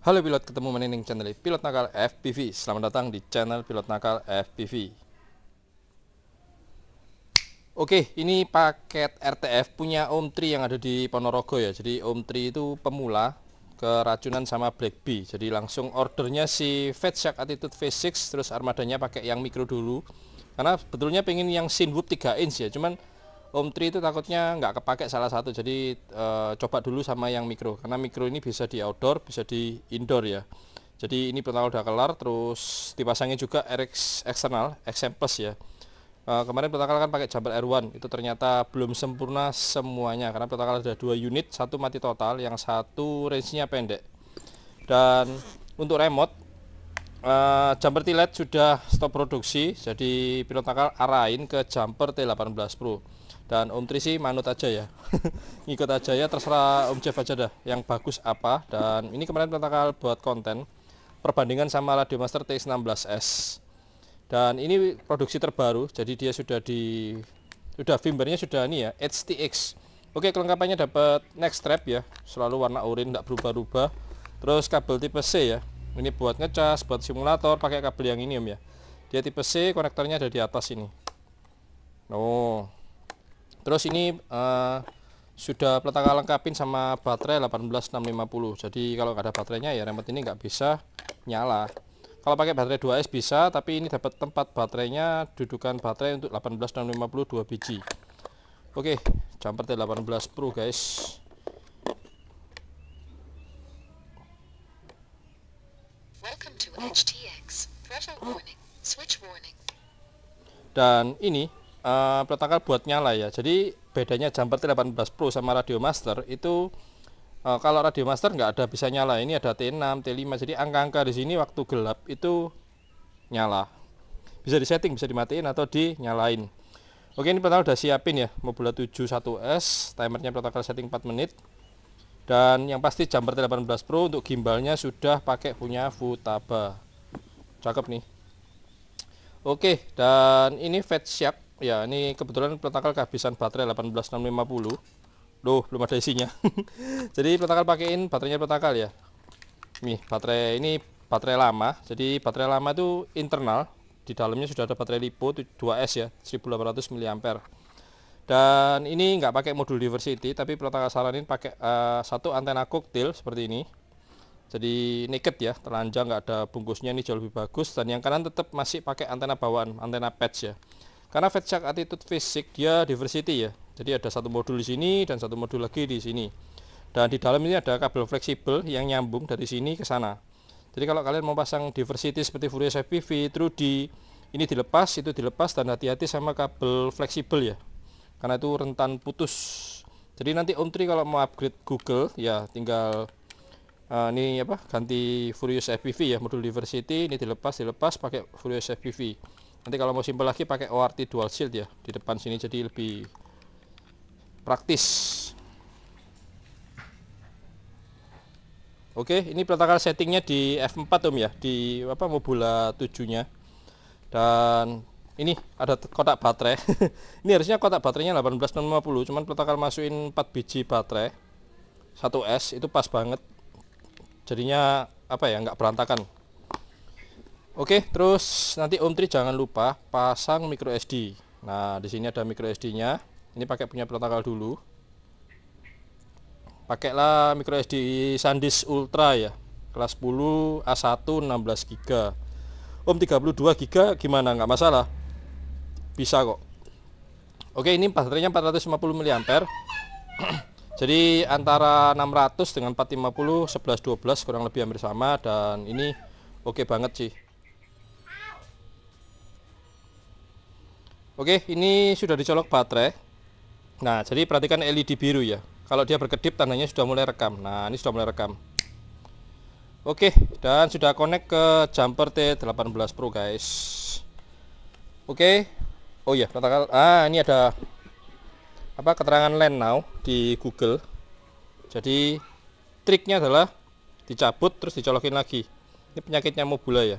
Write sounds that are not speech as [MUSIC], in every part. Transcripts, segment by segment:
Halo pilot, ketemu Meninding channel Pilot Nakal FPV. Selamat datang di channel Pilot Nakal FPV. Oke, ini paket RTF punya Om Tri yang ada di Ponorogo ya. Jadi Om Tri itu pemula keracunan sama Black B. Jadi langsung ordernya si Fat Shark Attitude V6 terus armadanya pakai yang mikro dulu. Karena betulnya pengen yang Sinwhoop 3 inch ya, cuman Om Tri itu takutnya nggak kepake salah satu jadi e, coba dulu sama yang mikro karena mikro ini bisa di outdoor bisa di indoor ya jadi ini pertama udah kelar terus dipasangnya juga RX eksternal XM Plus ya e, kemarin pertama kan pakai jumper R1 itu ternyata belum sempurna semuanya karena pertama ada dua unit satu mati total yang satu range nya pendek dan untuk remote uh, jumper T-LED sudah stop produksi jadi pilot takal arahin ke jumper T18 Pro dan Om Trisi manut aja ya [LAUGHS] ngikut aja ya terserah Om Jeff aja dah yang bagus apa dan ini kemarin bakal buat konten perbandingan sama Radio Master TX16S dan ini produksi terbaru jadi dia sudah di sudah firmware-nya sudah ini ya HTX oke kelengkapannya dapat next strap ya selalu warna urin tidak berubah-ubah terus kabel tipe C ya ini buat ngecas buat simulator pakai kabel yang ini om ya dia tipe C konektornya ada di atas ini oh terus ini uh, sudah peletakan lengkapin sama baterai 18650 jadi kalau nggak ada baterainya ya remote ini nggak bisa nyala kalau pakai baterai 2S bisa tapi ini dapat tempat baterainya dudukan baterai untuk 18650 2 biji oke jumper T18 Pro guys dan ini Eh, protokol buat nyala ya. Jadi bedanya jumper T18 Pro sama Radio Master itu uh, kalau Radio Master nggak ada bisa nyala. Ini ada T6, T5. Jadi angka-angka di sini waktu gelap itu nyala. Bisa disetting, bisa dimatiin atau dinyalain. Oke, ini pertama udah siapin ya. Mobula 71S, timernya protokol setting 4 menit. Dan yang pasti jumper T18 Pro untuk gimbalnya sudah pakai punya Futaba. Cakep nih. Oke, dan ini fat siap ya ini kebetulan pelatakal kehabisan baterai 18650 loh belum ada isinya [LAUGHS] jadi pelatakal pakaiin baterainya pelatakal ya nih baterai ini baterai lama jadi baterai lama itu internal di dalamnya sudah ada baterai lipo 2S ya 1800 mAh dan ini nggak pakai modul diversity tapi pelatakal saranin pakai uh, satu antena cocktail seperti ini jadi naked ya telanjang nggak ada bungkusnya ini jauh lebih bagus dan yang kanan tetap masih pakai antena bawaan antena patch ya karena fat check attitude fisik dia ya, diversity ya. Jadi ada satu modul di sini dan satu modul lagi di sini. Dan di dalam ini ada kabel fleksibel yang nyambung dari sini ke sana. Jadi kalau kalian mau pasang diversity seperti Furious FPV, Trudy, ini dilepas, itu dilepas dan hati-hati sama kabel fleksibel ya. Karena itu rentan putus. Jadi nanti Om kalau mau upgrade Google ya tinggal uh, ini apa ganti Furious FPV ya modul diversity ini dilepas dilepas pakai Furious FPV nanti kalau mau simpel lagi pakai ORT dual shield ya di depan sini jadi lebih praktis oke ini protokol settingnya di F4 om ya di apa mobula 7 nya dan ini ada kotak baterai [LAUGHS] ini harusnya kotak baterainya 18650 cuman protokol masukin 4 biji baterai 1S itu pas banget jadinya apa ya nggak berantakan Oke, terus nanti Om Tri jangan lupa pasang micro SD. Nah, di sini ada micro SD-nya. Ini pakai punya protokol dulu. Pakailah micro SD SanDisk Ultra ya. Kelas 10 A1 16 GB. Om 32 GB gimana? Nggak masalah. Bisa kok. Oke, ini baterainya 450 mAh. [CLEARS THROAT] Jadi antara 600 dengan 450 11 12 kurang lebih hampir sama dan ini oke okay banget sih Oke, ini sudah dicolok baterai. Nah, jadi perhatikan LED biru ya. Kalau dia berkedip tandanya sudah mulai rekam. Nah, ini sudah mulai rekam. Oke, dan sudah connect ke jumper T18 Pro, guys. Oke. Oh iya, ah ini ada apa keterangan land now di Google. Jadi triknya adalah dicabut terus dicolokin lagi. Ini penyakitnya mobula ya.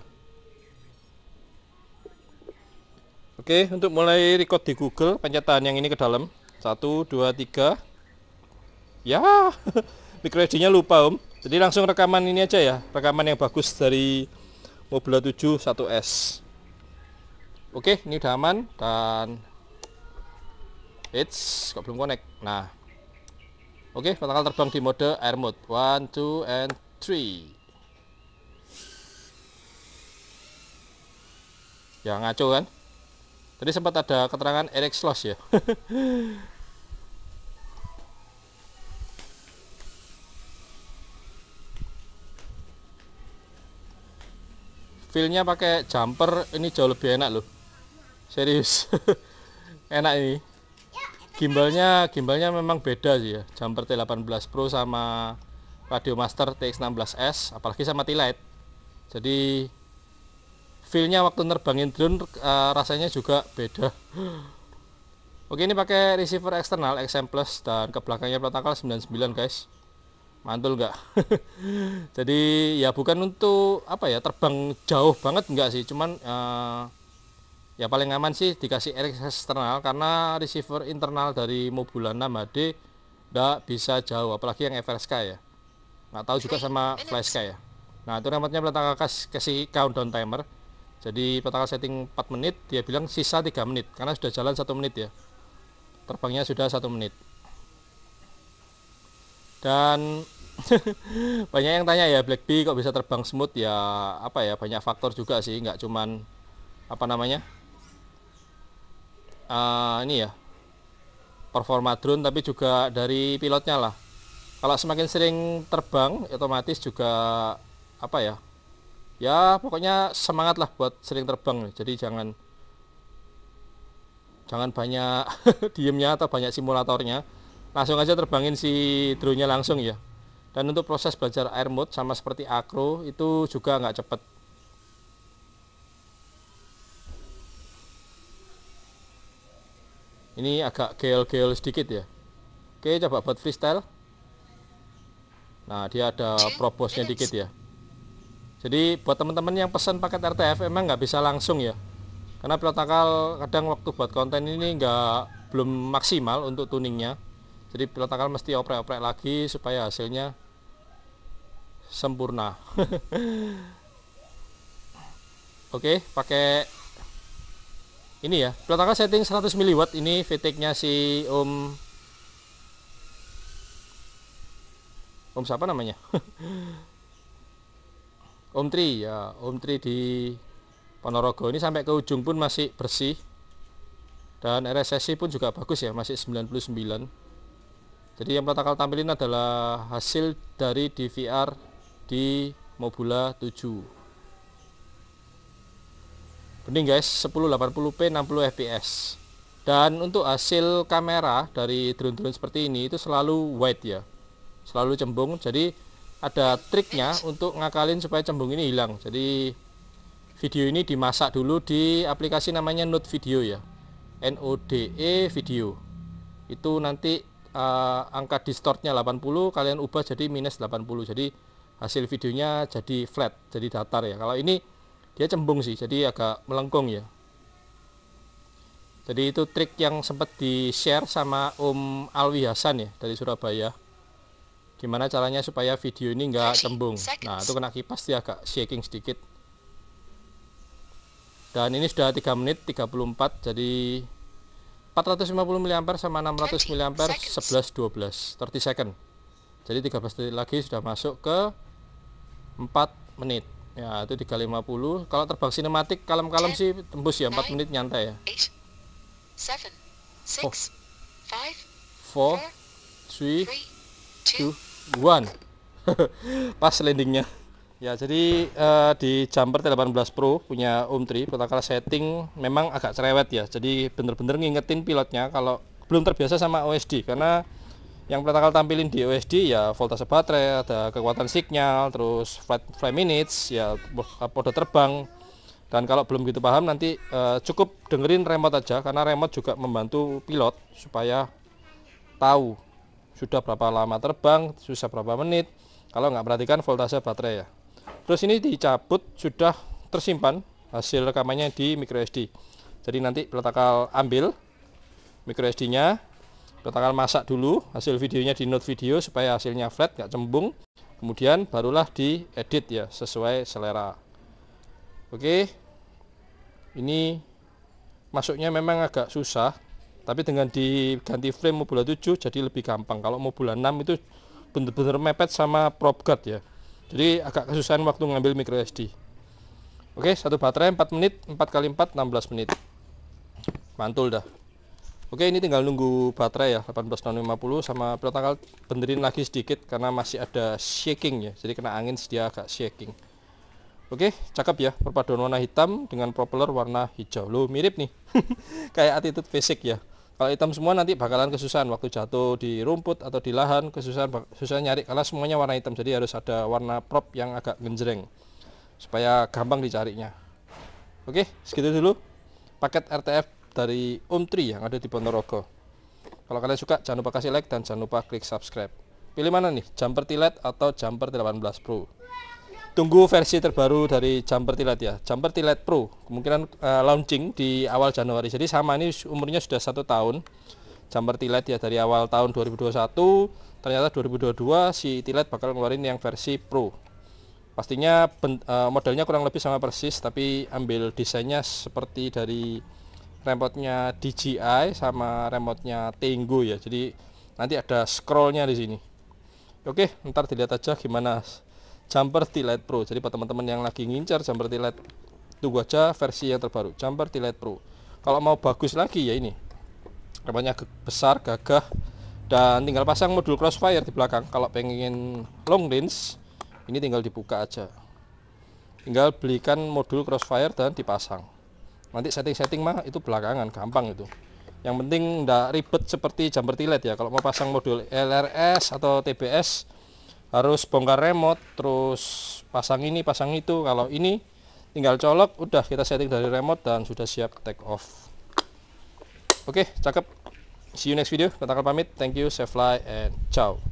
Oke, untuk mulai record di Google, pencetan yang ini ke dalam. Satu, dua, tiga. Ya, [LAUGHS] micro SD-nya lupa om. Jadi langsung rekaman ini aja ya, rekaman yang bagus dari Mobile 7 1S. Oke, ini udah aman dan it's kok belum connect. Nah, oke, bakal terbang di mode air mode. One, two, and three. Ya ngaco kan? Tadi sempat ada keterangan Eric Sloss ya. [LAUGHS] Feelnya pakai jumper ini jauh lebih enak loh. Serius. [LAUGHS] enak ini. Gimbalnya gimbalnya memang beda sih ya. Jumper T18 Pro sama Radio Master TX16S apalagi sama T-Lite. Jadi feelnya waktu nerbangin drone uh, rasanya juga beda oke ini pakai receiver eksternal XM Plus dan ke belakangnya plat 99 guys mantul nggak [LAUGHS] jadi ya bukan untuk apa ya terbang jauh banget nggak sih cuman uh, ya paling aman sih dikasih rx eksternal karena receiver internal dari Mobula 6 HD nggak bisa jauh apalagi yang FRSK ya nggak tahu juga sama Flash ya nah itu remote-nya kasih countdown timer jadi petaka setting 4 menit dia bilang sisa 3 menit karena sudah jalan 1 menit ya terbangnya sudah 1 menit dan [LAUGHS] banyak yang tanya ya Black Bee kok bisa terbang smooth ya apa ya banyak faktor juga sih nggak cuman apa namanya uh, ini ya performa drone tapi juga dari pilotnya lah kalau semakin sering terbang otomatis juga apa ya ya pokoknya semangat lah buat sering terbang jadi jangan jangan banyak [LAUGHS] diemnya atau banyak simulatornya langsung aja terbangin si drone-nya langsung ya dan untuk proses belajar air mode sama seperti akro itu juga nggak cepet ini agak gel-gel sedikit ya oke coba buat freestyle nah dia ada probosnya dikit ya jadi buat teman-teman yang pesan paket RTF emang nggak bisa langsung ya. Karena pilot kadang waktu buat konten ini nggak belum maksimal untuk tuningnya. Jadi pilot mesti oprek-oprek lagi supaya hasilnya sempurna. [LAUGHS] Oke, pakai ini ya. Pilot setting 100 mW ini VTEC-nya si Om Om siapa namanya? [LAUGHS] Om Tri ya Om Tri di Ponorogo ini sampai ke ujung pun masih bersih dan RSSI pun juga bagus ya masih 99 jadi yang bakal tampilin adalah hasil dari DVR di Mobula 7 bening guys 1080p 60 fps dan untuk hasil kamera dari drone-drone seperti ini itu selalu white ya selalu cembung jadi ada triknya untuk ngakalin supaya cembung ini hilang jadi video ini dimasak dulu di aplikasi namanya Node Video ya NODE video itu nanti uh, angka distortnya 80 kalian ubah jadi minus 80 jadi hasil videonya jadi flat jadi datar ya kalau ini dia cembung sih jadi agak melengkung ya jadi itu trik yang sempat di share sama Om Alwi Hasan ya dari Surabaya gimana caranya supaya video ini nggak cembung nah itu kena kipas dia agak shaking sedikit dan ini sudah 3 menit 34 jadi 450 mAh sama 600 mAh 11 12 30 second jadi 13 detik lagi sudah masuk ke 4 menit ya itu 350 kalau terbang sinematik kalem-kalem sih tembus ya 4 menit nyantai ya 8, 7, 6, 5, 4, 4 3, 2, 2 one [LAUGHS] pas landingnya ya jadi uh, di jumper T18 Pro punya Om Tri setting memang agak cerewet ya jadi bener-bener ngingetin pilotnya kalau belum terbiasa sama OSD karena yang kala tampilin di OSD ya voltase baterai ada kekuatan sinyal terus flight, minutes ya mode terbang dan kalau belum gitu paham nanti uh, cukup dengerin remote aja karena remote juga membantu pilot supaya tahu sudah berapa lama terbang, sudah berapa menit. Kalau nggak perhatikan voltase baterai ya. Terus ini dicabut sudah tersimpan hasil rekamannya di microSD. Jadi nanti bertakal ambil microSD-nya, bertakal masak dulu hasil videonya di note video supaya hasilnya flat nggak cembung. Kemudian barulah diedit ya sesuai selera. Oke. Ini masuknya memang agak susah tapi dengan diganti frame Mobula 7 jadi lebih gampang kalau Mobula 6 itu benar-benar mepet sama prop guard ya jadi agak kesusahan waktu ngambil micro SD oke satu baterai 4 menit 4 kali 4 16 menit mantul dah oke ini tinggal nunggu baterai ya 18650 sama tanggal benerin lagi sedikit karena masih ada shaking ya jadi kena angin dia agak shaking Oke, cakep ya perpaduan warna hitam dengan propeller warna hijau. Loh, mirip nih. [LAUGHS] Kayak attitude fisik ya kalau hitam semua nanti bakalan kesusahan waktu jatuh di rumput atau di lahan kesusahan susah nyari karena semuanya warna hitam jadi harus ada warna prop yang agak genjreng supaya gampang dicarinya oke segitu dulu paket RTF dari Om Tri yang ada di Ponorogo kalau kalian suka jangan lupa kasih like dan jangan lupa klik subscribe pilih mana nih jumper t e atau jumper 18 e Pro tunggu versi terbaru dari jumper tilet e ya jumper tilet e pro kemungkinan uh, launching di awal Januari jadi sama ini umurnya sudah satu tahun jumper tilet e ya dari awal tahun 2021 ternyata 2022 si tilet bakal ngeluarin yang versi pro pastinya ben, uh, modelnya kurang lebih sama persis tapi ambil desainnya seperti dari remote-nya DJI sama remote-nya Tengu ya jadi nanti ada scrollnya di sini oke ntar dilihat aja gimana jumper T-Lite Pro. Jadi buat teman-teman yang lagi ngincar jumper T-Lite tunggu aja versi yang terbaru, jumper T-Lite Pro. Kalau mau bagus lagi ya ini. Namanya besar, gagah dan tinggal pasang modul crossfire di belakang. Kalau pengen long range ini tinggal dibuka aja. Tinggal belikan modul crossfire dan dipasang. Nanti setting-setting mah itu belakangan, gampang itu. Yang penting ndak ribet seperti jumper t ya. Kalau mau pasang modul LRS atau TBS harus bongkar remote terus pasang ini pasang itu kalau ini tinggal colok udah kita setting dari remote dan sudah siap take off oke cakep see you next video tetangga pamit thank you safe fly and ciao